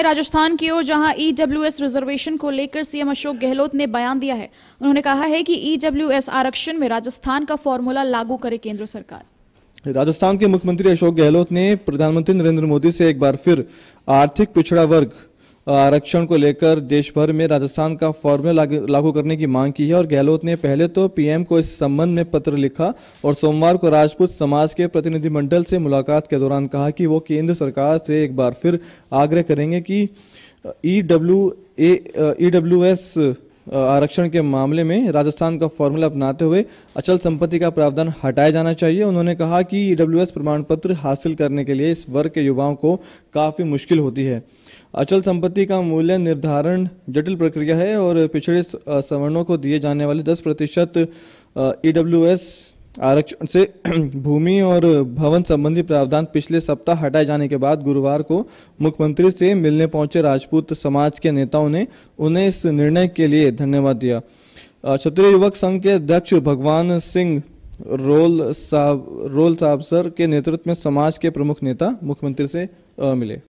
राजस्थान की ओर जहां EWS e reservation को लेकर सीएम अशोक गहलोत ने बयान दिया है उन्होंने कहा है कि ईडब्ल्यूएस e आरक्षण में राजस्थान का फॉर्मूला लागू करे केंद्र सरकार राजस्थान के मुख्यमंत्री अशोक गहलोत ने प्रधानमंत्री नरेंद्र मोदी से एक बार फिर आर्थिक पिछड़ा वर्ग आरक्षण को लेकर देश भर में राजस्थान का फॉर्मूला लागू करने की मांग की है और गहलोत ने पहले तो पीएम को इस संबंध में पत्र लिखा और सोमवार को राजपूत समाज के प्रतिनिधिमंडल से मुलाकात के दौरान कहा कि वो केंद्र सरकार से एक बार फिर आग्रह करेंगे कि E W A E W S आरक्षण के मामले में राजस्थान का फॉर्मूला अपनाते हुए अचल संपत्ति का प्रावधान हटाया जाना चाहिए उन्होंने कहा कि ईडब्ल्यूएस प्रमाण पत्र हासिल करने के लिए इस वर्ग के युवाओं को काफ़ी मुश्किल होती है अचल संपत्ति का मूल्य निर्धारण जटिल प्रक्रिया है और पिछड़े सवर्णों को दिए जाने वाले दस प्रतिशत ई आरक्षण से भूमि और भवन संबंधी प्रावधान पिछले सप्ताह हटाए जाने के बाद गुरुवार को मुख्यमंत्री से मिलने पहुंचे राजपूत समाज के नेताओं ने उन्हें इस निर्णय के लिए धन्यवाद दिया क्षत्रिय युवक संघ के अध्यक्ष भगवान सिंह रोल साहब रोल साहब सर के नेतृत्व में समाज के प्रमुख नेता मुख्यमंत्री से मिले